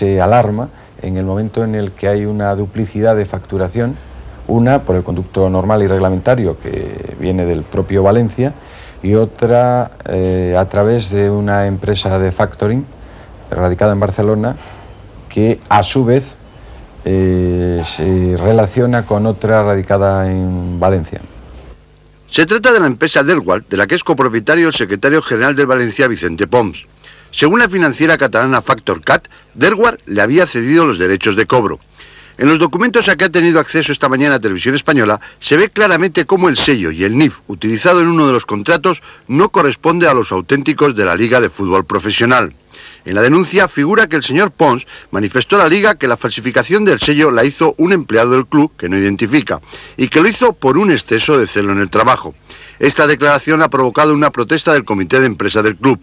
se alarma en el momento en el que hay una duplicidad de facturación, una por el conducto normal y reglamentario que viene del propio Valencia y otra eh, a través de una empresa de factoring radicada en Barcelona que a su vez eh, se relaciona con otra radicada en Valencia. Se trata de la empresa Derwald, de la que es copropietario el secretario general del Valencia, Vicente Poms. Según la financiera catalana Factor Cat, Derwald le había cedido los derechos de cobro. En los documentos a que ha tenido acceso esta mañana Televisión Española, se ve claramente cómo el sello y el NIF utilizado en uno de los contratos no corresponde a los auténticos de la Liga de Fútbol Profesional. En la denuncia figura que el señor Pons manifestó a la liga que la falsificación del sello la hizo un empleado del club que no identifica y que lo hizo por un exceso de celo en el trabajo. Esta declaración ha provocado una protesta del comité de empresa del club.